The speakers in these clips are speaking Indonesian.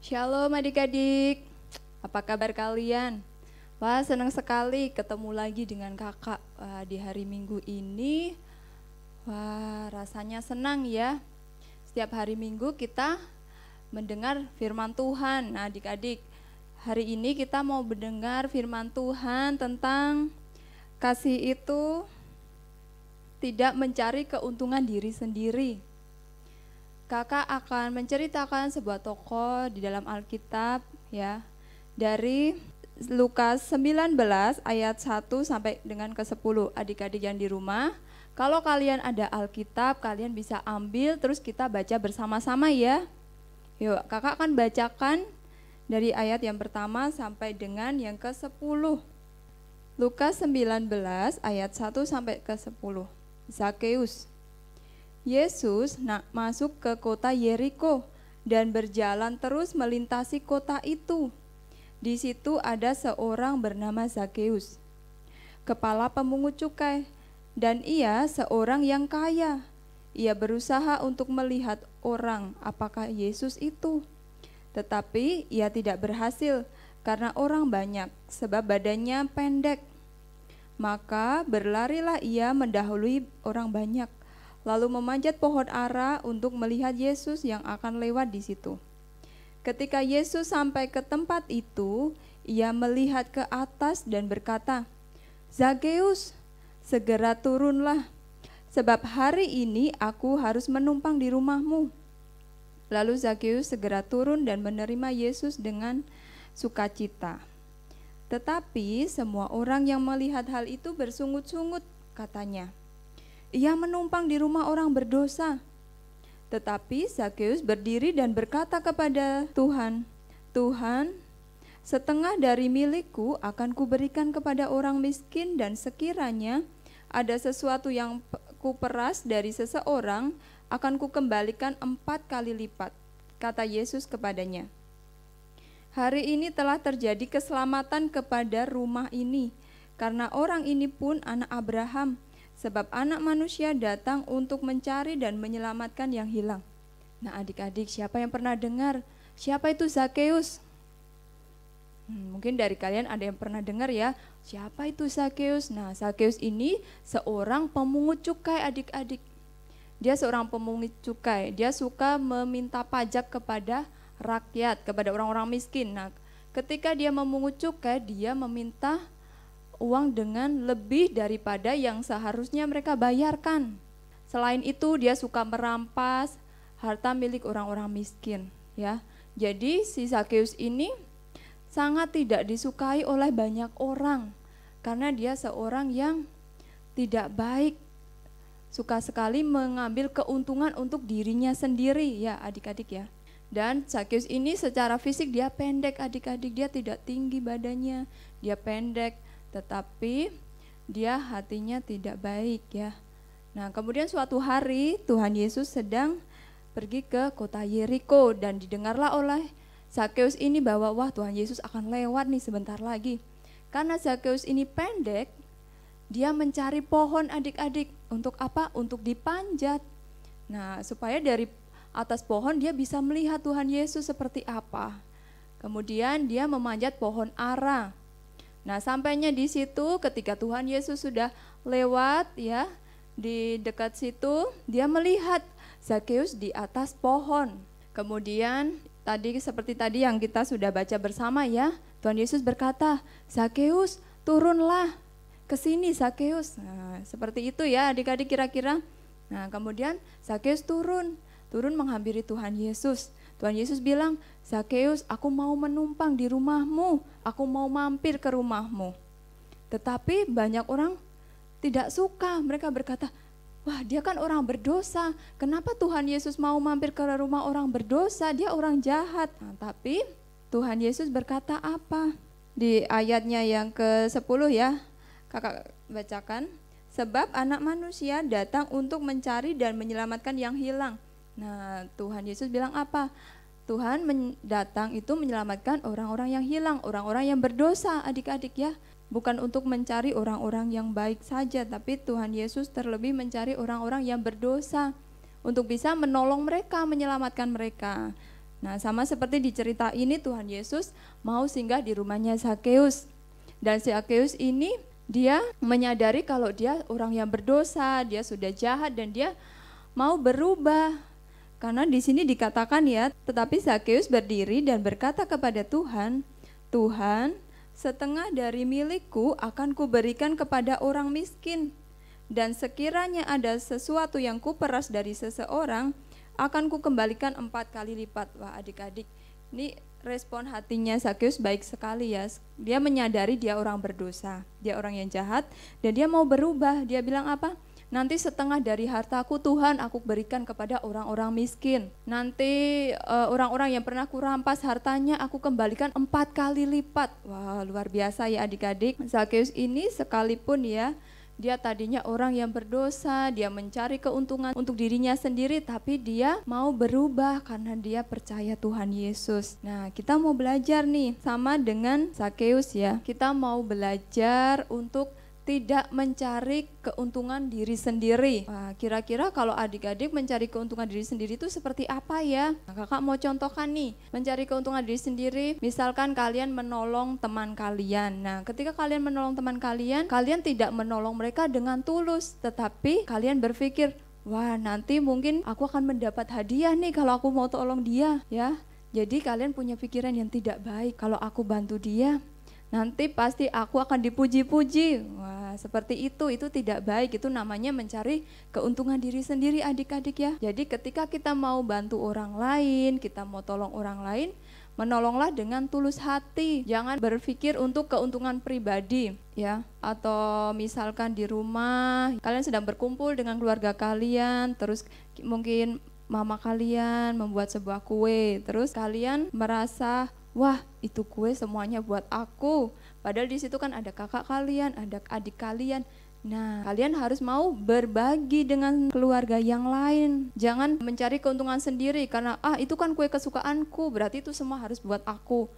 Shalom adik-adik, apa kabar kalian? Wah senang sekali ketemu lagi dengan kakak Wah, di hari minggu ini. Wah rasanya senang ya, setiap hari minggu kita mendengar firman Tuhan. Nah adik-adik, hari ini kita mau mendengar firman Tuhan tentang kasih itu tidak mencari keuntungan diri sendiri, kakak akan menceritakan sebuah toko di dalam Alkitab ya dari Lukas 19 ayat 1 sampai dengan ke 10 adik-adik yang di rumah kalau kalian ada Alkitab kalian bisa ambil terus kita baca bersama-sama ya yuk kakak akan bacakan dari ayat yang pertama sampai dengan yang ke 10 Lukas 19 ayat 1 sampai ke 10 Zakeus Yesus nak masuk ke kota Yeriko dan berjalan terus melintasi kota itu. Di situ ada seorang bernama Zakeus, kepala pemungut cukai, dan ia seorang yang kaya. Ia berusaha untuk melihat orang apakah Yesus itu. Tetapi ia tidak berhasil karena orang banyak sebab badannya pendek. Maka berlarilah ia mendahului orang banyak lalu memanjat pohon ara untuk melihat Yesus yang akan lewat di situ. Ketika Yesus sampai ke tempat itu, ia melihat ke atas dan berkata, "Zakeus, segera turunlah, sebab hari ini aku harus menumpang di rumahmu." Lalu Zakeus segera turun dan menerima Yesus dengan sukacita. Tetapi semua orang yang melihat hal itu bersungut-sungut, katanya, ia menumpang di rumah orang berdosa. Tetapi Zakheus berdiri dan berkata kepada Tuhan, Tuhan, setengah dari milikku akan kuberikan kepada orang miskin dan sekiranya ada sesuatu yang kuperas dari seseorang, akan kukembalikan empat kali lipat, kata Yesus kepadanya. Hari ini telah terjadi keselamatan kepada rumah ini, karena orang ini pun anak Abraham.' sebab anak manusia datang untuk mencari dan menyelamatkan yang hilang. Nah adik-adik siapa yang pernah dengar siapa itu Zakheus? Hmm, mungkin dari kalian ada yang pernah dengar ya siapa itu Zakheus? Nah Zakheus ini seorang pemungut cukai adik-adik. Dia seorang pemungut cukai, dia suka meminta pajak kepada rakyat, kepada orang-orang miskin. Nah ketika dia memungut cukai dia meminta uang dengan lebih daripada yang seharusnya mereka bayarkan. Selain itu, dia suka merampas harta milik orang-orang miskin, ya. Jadi si Zacchaeus ini sangat tidak disukai oleh banyak orang karena dia seorang yang tidak baik. Suka sekali mengambil keuntungan untuk dirinya sendiri, ya adik-adik ya. Dan Zacchaeus ini secara fisik dia pendek adik-adik, dia tidak tinggi badannya, dia pendek, tetapi dia hatinya tidak baik ya. Nah, kemudian suatu hari Tuhan Yesus sedang pergi ke kota Yeriko dan didengarlah oleh Zakheus ini bahwa wah Tuhan Yesus akan lewat nih sebentar lagi. Karena Zakheus ini pendek, dia mencari pohon adik-adik untuk apa? Untuk dipanjat. Nah, supaya dari atas pohon dia bisa melihat Tuhan Yesus seperti apa. Kemudian dia memanjat pohon ara Nah, sampainya di situ ketika Tuhan Yesus sudah lewat ya di dekat situ, dia melihat Zakheus di atas pohon. Kemudian tadi seperti tadi yang kita sudah baca bersama ya, Tuhan Yesus berkata, "Zakheus, turunlah ke sini Zakheus." Nah, seperti itu ya adik-adik kira-kira. Nah, kemudian Zakheus turun, turun menghampiri Tuhan Yesus. Tuhan Yesus bilang, Zakeus, aku mau menumpang di rumahmu, aku mau mampir ke rumahmu. Tetapi banyak orang tidak suka, mereka berkata, wah dia kan orang berdosa, kenapa Tuhan Yesus mau mampir ke rumah orang berdosa, dia orang jahat. Nah, tapi Tuhan Yesus berkata apa? Di ayatnya yang ke-10 ya, kakak bacakan. Sebab anak manusia datang untuk mencari dan menyelamatkan yang hilang Nah, Tuhan Yesus bilang apa? Tuhan datang itu menyelamatkan orang-orang yang hilang, orang-orang yang berdosa, adik-adik ya. Bukan untuk mencari orang-orang yang baik saja, tapi Tuhan Yesus terlebih mencari orang-orang yang berdosa untuk bisa menolong mereka, menyelamatkan mereka. Nah, sama seperti di cerita ini Tuhan Yesus mau singgah di rumahnya Zakheus. Dan Zakheus ini dia menyadari kalau dia orang yang berdosa, dia sudah jahat dan dia mau berubah karena di sini dikatakan ya, tetapi Zakheus berdiri dan berkata kepada Tuhan, "Tuhan, setengah dari milikku akan kuberikan kepada orang miskin, dan sekiranya ada sesuatu yang kuperas dari seseorang, akan kukembalikan empat kali lipat." Wah, adik-adik, ini respon hatinya Zakheus baik sekali ya. Dia menyadari dia orang berdosa, dia orang yang jahat, dan dia mau berubah. Dia bilang apa? Nanti setengah dari hartaku Tuhan aku berikan kepada orang-orang miskin. Nanti orang eh, orang-orang yang pernah kurampas hartanya aku kembalikan empat kali lipat. Wah luar biasa ya adik-adik. Zakeus ini sekalipun ya dia tadinya orang yang berdosa, dia mencari keuntungan untuk dirinya sendiri, tapi dia mau berubah karena dia percaya Tuhan Yesus. Nah, kita mau belajar nih, sama dengan Sakeus ya. Kita mau belajar untuk tidak mencari keuntungan diri sendiri. kira-kira kalau adik-adik mencari keuntungan diri sendiri itu seperti apa ya? Nah, kakak mau contohkan nih, mencari keuntungan diri sendiri, misalkan kalian menolong teman kalian. Nah, ketika kalian menolong teman kalian, kalian tidak menolong mereka dengan tulus, tetapi kalian berpikir, Wah, nanti mungkin aku akan mendapat hadiah nih kalau aku mau tolong dia, ya. Jadi kalian punya pikiran yang tidak baik. Kalau aku bantu dia, nanti pasti aku akan dipuji-puji. Wah, seperti itu, itu tidak baik. Itu namanya mencari keuntungan diri sendiri adik-adik ya. Jadi ketika kita mau bantu orang lain, kita mau tolong orang lain, menolonglah dengan tulus hati. Jangan berpikir untuk keuntungan pribadi ya. Atau misalkan di rumah, kalian sedang berkumpul dengan keluarga kalian, terus mungkin mama kalian membuat sebuah kue, terus kalian merasa wah itu kue semuanya buat aku. Padahal di situ kan ada kakak kalian, ada adik kalian. Nah, kalian harus mau berbagi dengan keluarga yang lain. Jangan mencari keuntungan sendiri karena ah itu kan kue kesukaanku, berarti itu semua harus buat aku.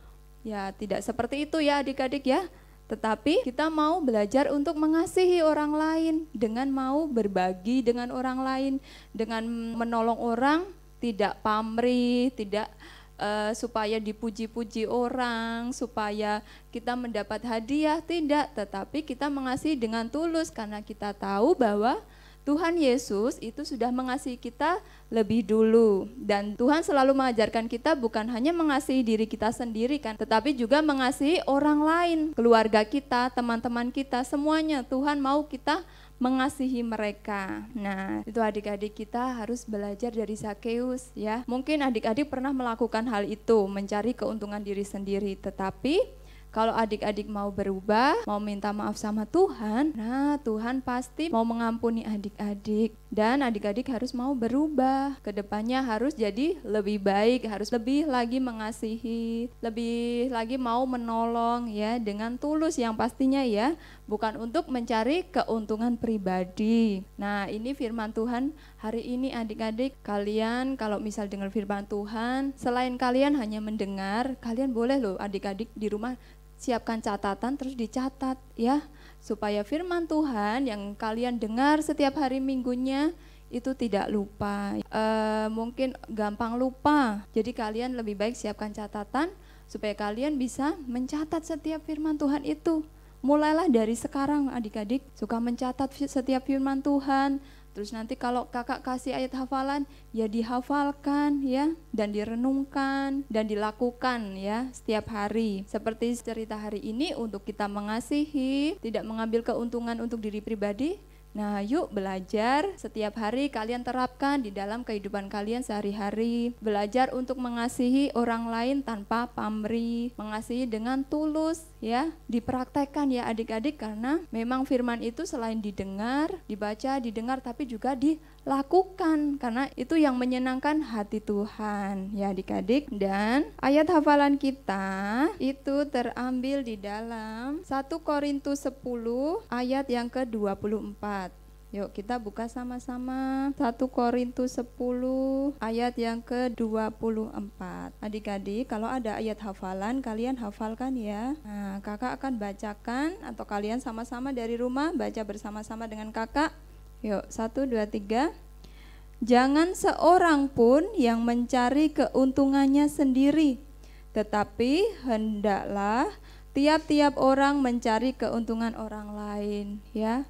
Ya, tidak seperti itu ya adik-adik ya. Tetapi kita mau belajar untuk mengasihi orang lain dengan mau berbagi dengan orang lain, dengan menolong orang, tidak pamrih, tidak uh, supaya dipuji-puji orang, supaya kita mendapat hadiah, tidak, tetapi kita mengasihi dengan tulus karena kita tahu bahwa Tuhan Yesus itu sudah mengasihi kita lebih dulu dan Tuhan selalu mengajarkan kita bukan hanya mengasihi diri kita sendiri kan tetapi juga mengasihi orang lain, keluarga kita, teman-teman kita, semuanya Tuhan mau kita mengasihi mereka. Nah, itu adik-adik kita harus belajar dari Sakeus ya. Mungkin adik-adik pernah melakukan hal itu, mencari keuntungan diri sendiri, tetapi kalau adik-adik mau berubah, mau minta maaf sama Tuhan, nah Tuhan pasti mau mengampuni adik-adik. Dan adik-adik harus mau berubah. Kedepannya harus jadi lebih baik, harus lebih lagi mengasihi, lebih lagi mau menolong ya dengan tulus yang pastinya ya, bukan untuk mencari keuntungan pribadi. Nah ini firman Tuhan hari ini adik-adik kalian kalau misal dengar firman Tuhan, selain kalian hanya mendengar, kalian boleh loh adik-adik di rumah siapkan catatan terus dicatat ya supaya firman Tuhan yang kalian dengar setiap hari minggunya itu tidak lupa e, mungkin gampang lupa jadi kalian lebih baik siapkan catatan supaya kalian bisa mencatat setiap firman Tuhan itu mulailah dari sekarang adik-adik suka mencatat setiap firman Tuhan terus nanti kalau kakak kasih ayat hafalan ya dihafalkan ya dan direnungkan dan dilakukan ya setiap hari seperti cerita hari ini untuk kita mengasihi tidak mengambil keuntungan untuk diri pribadi Nah, yuk belajar setiap hari kalian terapkan di dalam kehidupan kalian sehari-hari. Belajar untuk mengasihi orang lain tanpa pamrih, mengasihi dengan tulus, ya dipraktekkan ya adik-adik karena memang firman itu selain didengar, dibaca, didengar tapi juga dilakukan karena itu yang menyenangkan hati Tuhan ya adik-adik dan ayat hafalan kita itu terambil di dalam 1 Korintus 10 ayat yang ke-24 Yuk kita buka sama-sama 1 Korintus 10 ayat yang ke-24 Adik-adik kalau ada ayat hafalan kalian hafalkan ya Nah kakak akan bacakan atau kalian sama-sama dari rumah baca bersama-sama dengan kakak Yuk 1, 2, 3 Jangan seorang pun yang mencari keuntungannya sendiri Tetapi hendaklah tiap-tiap orang mencari keuntungan orang lain ya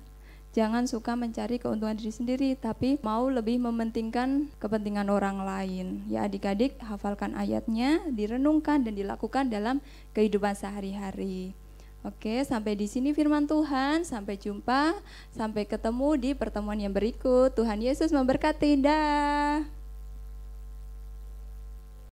Jangan suka mencari keuntungan diri sendiri, tapi mau lebih mementingkan kepentingan orang lain. Ya adik-adik, hafalkan ayatnya, direnungkan dan dilakukan dalam kehidupan sehari-hari. Oke, sampai di sini firman Tuhan. Sampai jumpa, sampai ketemu di pertemuan yang berikut. Tuhan Yesus memberkati. Dah.